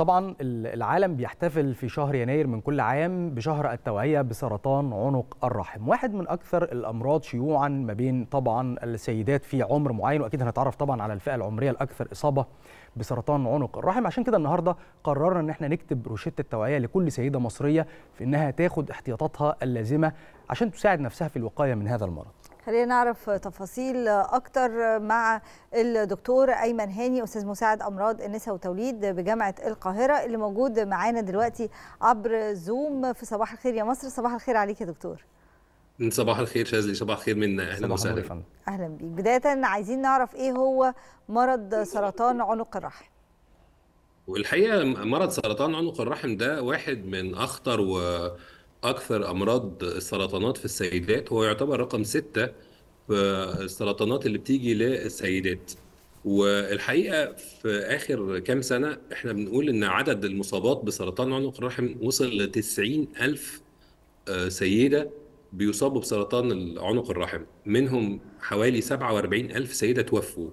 طبعا العالم بيحتفل في شهر يناير من كل عام بشهر التوعية بسرطان عنق الرحم واحد من أكثر الأمراض شيوعا ما بين طبعا السيدات في عمر معين وأكيد هنتعرف طبعا على الفئة العمرية الأكثر إصابة بسرطان عنق الرحم عشان كده النهاردة قررنا إن احنا نكتب روشتة التوعية لكل سيدة مصرية في إنها تاخد احتياطاتها اللازمة عشان تساعد نفسها في الوقاية من هذا المرض خلينا نعرف تفاصيل اكتر مع الدكتور ايمن هاني استاذ مساعد امراض النساء والتوليد بجامعه القاهره اللي موجود معانا دلوقتي عبر زوم في صباح الخير يا مصر صباح الخير عليك يا دكتور صباح الخير شاذلي صباح الخير منا اهلا وسهلا اهلا بيك بدايه عايزين نعرف ايه هو مرض سرطان عنق الرحم والحقيقه مرض سرطان عنق الرحم ده واحد من اخطر و اكثر امراض السرطانات في السيدات هو يعتبر رقم ستة في السرطانات اللي بتيجي للسيدات والحقيقه في اخر كام سنه احنا بنقول ان عدد المصابات بسرطان عنق الرحم وصل ل 90 الف آه، سيده بيصابوا بسرطان عنق الرحم منهم حوالي 47 الف سيده توفوا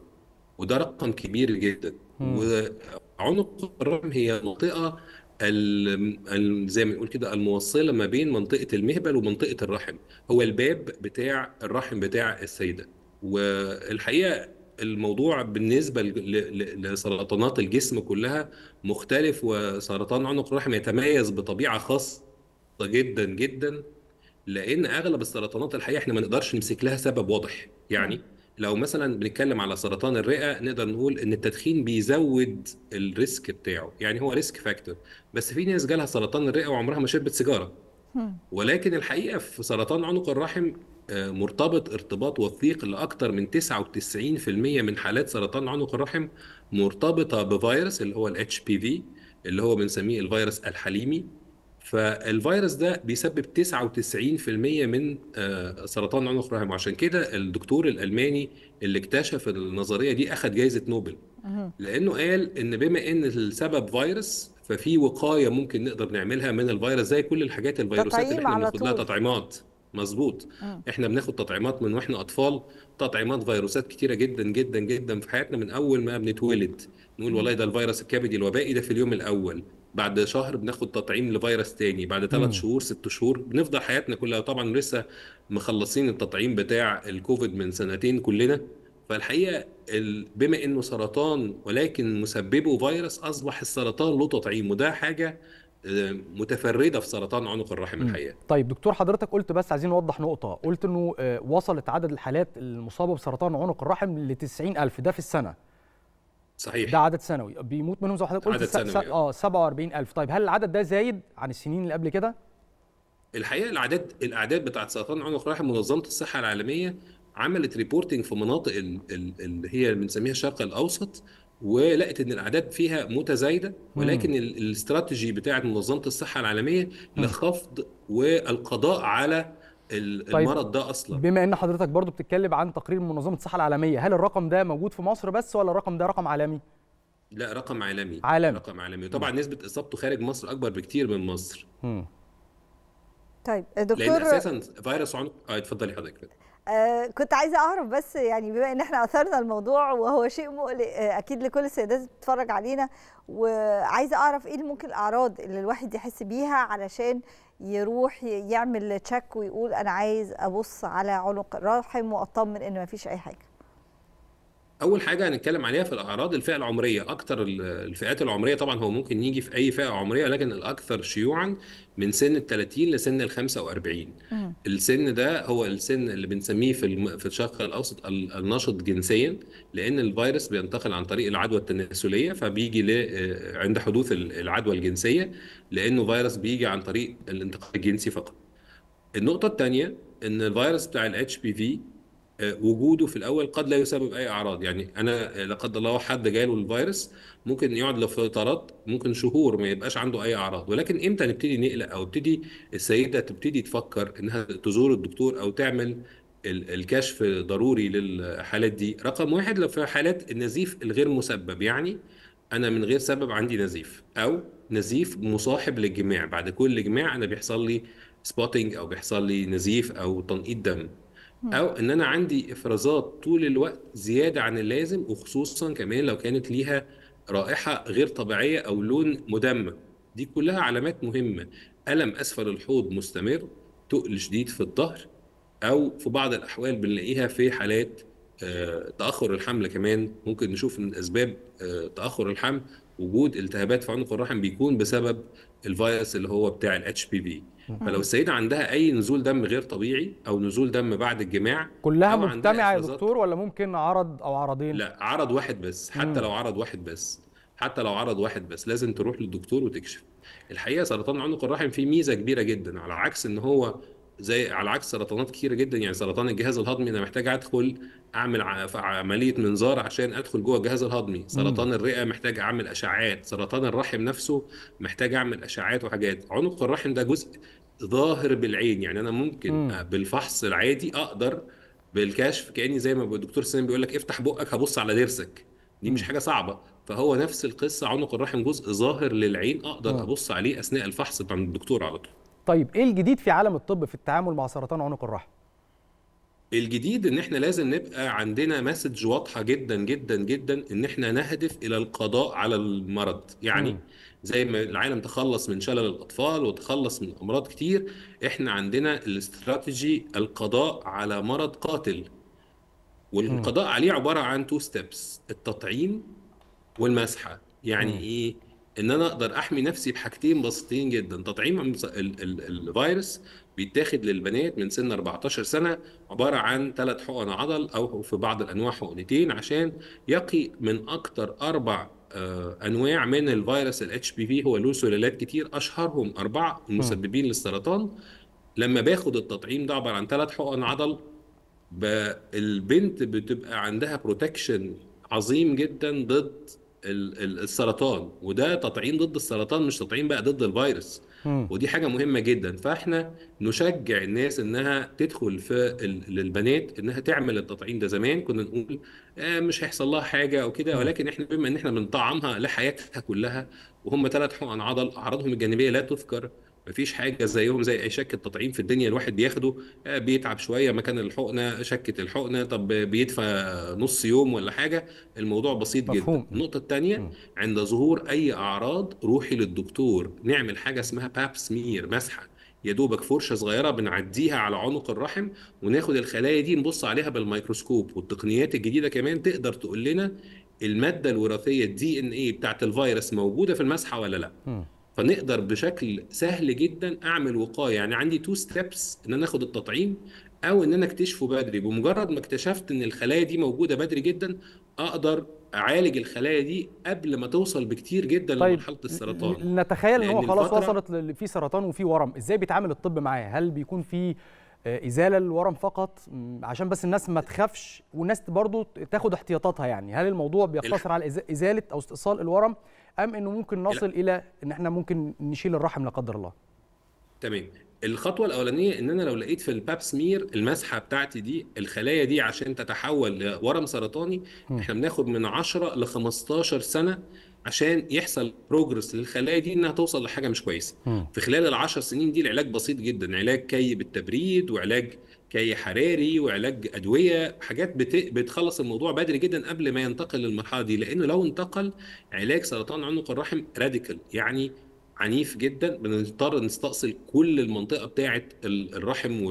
وده رقم كبير جدا وعنق الرحم هي منطقه زي ما نقول كده الموصله ما بين منطقه المهبل ومنطقه الرحم هو الباب بتاع الرحم بتاع السيده والحقيقه الموضوع بالنسبه لسرطانات الجسم كلها مختلف وسرطان عنق الرحم يتميز بطبيعه خاصه جدا جدا لان اغلب السرطانات الحقيقه احنا ما نقدرش نمسك لها سبب واضح يعني نعم. لو مثلا بنتكلم على سرطان الرئه نقدر نقول ان التدخين بيزود الريسك بتاعه يعني هو ريسك فاكتور بس في ناس جالها سرطان الرئه وعمرها ما شربت سيجاره ولكن الحقيقه في سرطان عنق الرحم آه، مرتبط ارتباط وثيق لاكثر من 99% من حالات سرطان عنق الرحم مرتبطه بفيروس اللي هو الاتش بي في اللي هو بنسميه الفيروس الحليمي فالفيروس ده بيسبب 99% من آه، سرطان عنق الرحم وعشان كده الدكتور الالماني اللي اكتشف النظريه دي اخذ جائزه نوبل لانه قال ان بما ان السبب فيروس ففي وقايه ممكن نقدر نعملها من الفيروس زي كل الحاجات الفيروسات اللي احنا بناخد لها تطعيمات مظبوط اه. احنا بناخد تطعيمات من واحنا اطفال تطعيمات فيروسات كتيره جدا جدا جدا في حياتنا من اول ما بنتولد نقول والله ده الفيروس الكبدي الوبائي ده في اليوم الاول بعد شهر بناخد تطعيم لفيروس تاني بعد ثلاث شهور ست شهور بنفضل حياتنا كلها طبعا لسه مخلصين التطعيم بتاع الكوفيد من سنتين كلنا فالحقيقه بما انه سرطان ولكن مسببه فيروس اصبح السرطان له تطعيم وده حاجه آه، متفرده في سرطان عنق الرحم الحقيقه. طيب دكتور حضرتك قلت بس عايزين نوضح نقطه، قلت انه آه، وصلت عدد الحالات المصابه بسرطان عنق الرحم ل 90000 ده في السنه. صحيح ده عدد سنوي بيموت منهم زي ما حضرتك قلت عدد سنوي يعني. اه 47000 طيب هل العدد ده زايد عن السنين اللي قبل كده؟ الحقيقه الأعداد الأعداد بتاعت سرطان عنق الرحم منظمه الصحه العالميه عملت ريبورتنج في مناطق اللي هي بنسميها الشرق الاوسط ولقت ان الاعداد فيها متزايده ولكن الاستراتيجي بتاعت منظمه الصحه العالميه لخفض والقضاء على طيب، المرض طيب ده اصلا بما ان حضرتك برضو بتتكلم عن تقرير منظمه الصحه العالميه هل الرقم ده موجود في مصر بس ولا الرقم ده رقم عالمي لا رقم عالمي عالمي رقم عالمي طبعا نسبه اصابته خارج مصر اكبر بكتير من مصر م. طيب دكتور لان اساسا فيروس عنق آه اتفضلي حضرتك آه، كنت عايزه اعرف بس يعني بما ان احنا اثرنا الموضوع وهو شيء مقلق آه، اكيد لكل السيدات اللي بتتفرج علينا وعايزه اعرف ايه ممكن الاعراض اللي الواحد يحس بيها علشان يروح يعمل تشيك ويقول انا عايز ابص على عنق الرحم واطمن ان مفيش اي حاجه اول حاجه هنتكلم عليها في الاعراض الفئه العمريه اكثر الفئات العمريه طبعا هو ممكن يجي في اي فئه عمريه لكن الاكثر شيوعا من سن ال 30 لسن ال 45 مم. السن ده هو السن اللي بنسميه في في الشرق الاوسط النشط جنسيا لان الفيروس بينتقل عن طريق العدوى التناسليه فبيجي عند حدوث العدوى الجنسيه لانه فيروس بيجي عن طريق الانتقال الجنسي فقط النقطه الثانيه ان الفيروس بتاع الاتش بي في وجوده في الاول قد لا يسبب اي اعراض يعني انا لا قدر الله حد جاله الفيروس ممكن يقعد لفترات ممكن شهور ما يبقاش عنده اي اعراض ولكن امتى نبتدي نقلق او تبتدي السيده تبتدي تفكر انها تزور الدكتور او تعمل الكشف ضروري للحالات دي رقم واحد لو في حالات النزيف الغير مسبب يعني انا من غير سبب عندي نزيف او نزيف مصاحب للجماع بعد كل جماع انا بيحصل لي سبوتنج او بيحصل لي نزيف او تنقيط دم او ان انا عندي افرازات طول الوقت زياده عن اللازم وخصوصا كمان لو كانت ليها رائحه غير طبيعيه او لون مدمر دي كلها علامات مهمه الم اسفل الحوض مستمر تقل شديد في الظهر او في بعض الاحوال بنلاقيها في حالات آه، تاخر الحمل كمان ممكن نشوف ان اسباب آه، تاخر الحمل وجود التهابات في عنق الرحم بيكون بسبب الفيروس اللي هو بتاع الاتش بي بي فلو السيده عندها اي نزول دم غير طبيعي او نزول دم بعد الجماع كلها مجتمعه يا دكتور ولا ممكن عرض او عرضين لا عرض واحد بس حتى لو عرض واحد بس حتى لو عرض واحد بس لازم تروح للدكتور وتكشف الحقيقه سرطان عنق الرحم فيه ميزه كبيره جدا على عكس ان هو زي على عكس سرطانات كثيره جدا يعني سرطان الجهاز الهضمي انا محتاج ادخل اعمل عمليه منظار عشان ادخل جوه الجهاز الهضمي سرطان الرئه محتاج اعمل اشعاعات سرطان الرحم نفسه محتاج اعمل اشعاعات وحاجات عنق الرحم ده جزء ظاهر بالعين يعني انا ممكن مم. بالفحص العادي اقدر بالكشف كاني زي ما الدكتور سليم بيقول لك افتح بقك هبص على ضرسك دي مش حاجه صعبه فهو نفس القصه عنق الرحم جزء ظاهر للعين اقدر مم. آه. ابص عليه اثناء الفحص بتاع الدكتور على طول طيب ايه الجديد في عالم الطب في التعامل مع سرطان عنق الرحم الجديد ان احنا لازم نبقى عندنا مسج واضحه جدا جدا جدا ان احنا نهدف الى القضاء على المرض يعني م. زي ما العالم تخلص من شلل الاطفال وتخلص من امراض كتير احنا عندنا الاستراتيجي القضاء على مرض قاتل والقضاء عليه عباره عن تو ستيبس التطعيم والمسحه يعني م. ايه ان انا اقدر احمي نفسي بحاجتين بسيطين جدا تطعيم الفيروس بيتاخد للبنات من سن 14 سنه عباره عن ثلاث حقن عضل او في بعض الانواع حقنتين عشان يقي من اكثر اربع آه، انواع من الفيروس الاتش بي في هو له سلالات كتير اشهرهم اربعه مسببين للسرطان لما باخد التطعيم ده عباره عن ثلاث حقن عضل البنت بتبقى عندها بروتكشن عظيم جدا ضد السرطان وده تطعيم ضد السرطان مش تطعيم بقى ضد الفيروس ودي حاجه مهمه جدا فاحنا نشجع الناس انها تدخل في للبنات انها تعمل التطعيم ده زمان كنا نقول آه مش هيحصل لها حاجه او كده ولكن احنا بما ان احنا بنطعمها لحياتها كلها وهم ثلاث حقن عضل اعراضهم الجانبيه لا تذكر مفيش حاجه زيهم زي اي شكه تطعيم في الدنيا الواحد بياخده آه، بيتعب شويه مكان الحقنه شكه الحقنه طب بيدفى نص يوم ولا حاجه الموضوع بسيط مفهوم. جدا النقطه الثانيه عند ظهور اي اعراض روحي للدكتور نعمل حاجه اسمها باب سمير مسحه يا دوبك فرشه صغيره بنعديها على عنق الرحم وناخد الخلايا دي نبص عليها بالميكروسكوب والتقنيات الجديده كمان تقدر تقول لنا الماده الوراثيه الدي ان ايه بتاعت الفيروس موجوده في المسحه ولا لا م. فنقدر بشكل سهل جدا اعمل وقايه يعني عندي تو ستيبس ان انا اخد التطعيم او ان انا اكتشفه بدري بمجرد ما اكتشفت ان الخلايا دي موجوده بدري جدا اقدر اعالج الخلايا دي قبل ما توصل بكتير جدا طيب لمرحله السرطان نتخيل ان هو خلاص وصلت في سرطان وفي ورم ازاي بيتعامل الطب معاه هل بيكون في آه، ازاله للورم فقط عشان بس الناس ما تخافش والناس برضو تاخد احتياطاتها يعني هل الموضوع بيقتصر على ازاله او استئصال الورم ام انه ممكن نصل الى ان احنا ممكن نشيل الرحم لا قدر الله تمام الخطوه الاولانيه ان انا لو لقيت في الباب سمير المسحه بتاعتي دي الخلايا دي عشان تتحول لورم سرطاني م. احنا بناخد من 10 ل 15 سنه عشان يحصل بروجرس للخلايا دي انها توصل لحاجه مش كويسه م. في خلال ال10 سنين دي العلاج بسيط جدا علاج كي بالتبريد وعلاج كي حراري وعلاج ادويه حاجات بت... بتخلص الموضوع بدري جدا قبل ما ينتقل للمرحله دي لانه لو انتقل علاج سرطان عنق الرحم راديكال يعني عنيف جدا بنضطر نستأصل كل المنطقه بتاعه الرحم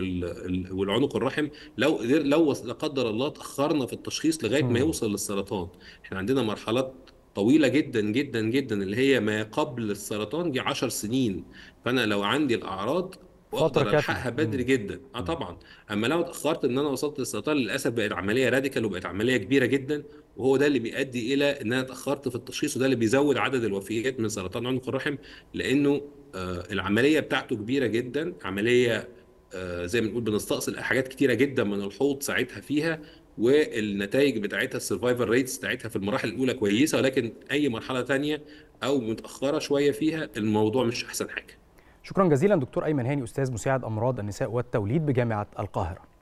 والعنق الرحم لو قدر لو لا قدر الله تاخرنا في التشخيص لغايه ما يوصل للسرطان احنا عندنا مرحلات طويلة جدا جدا جدا اللي هي ما قبل السرطان دي 10 سنين فأنا لو عندي الأعراض واقدر الحقها بدري جدا اه طبعا اما لو اتاخرت ان انا وصلت للسرطان للاسف بقت عمليه راديكال وبقت عمليه كبيره جدا وهو ده اللي بيؤدي الى ان انا اتاخرت في التشخيص وده اللي بيزود عدد الوفيات من سرطان عنق الرحم لانه آه، العمليه بتاعته كبيره جدا عمليه آه، زي ما بنقول بنستأصل حاجات كتيره جدا من الحوض ساعتها فيها والنتائج بتاعتها السرفايفل ريتس بتاعتها في المراحل الاولى كويسه ولكن اي مرحله ثانيه او متاخره شويه فيها الموضوع مش احسن حاجه شكرا جزيلا دكتور ايمن هاني استاذ مساعد امراض النساء والتوليد بجامعه القاهره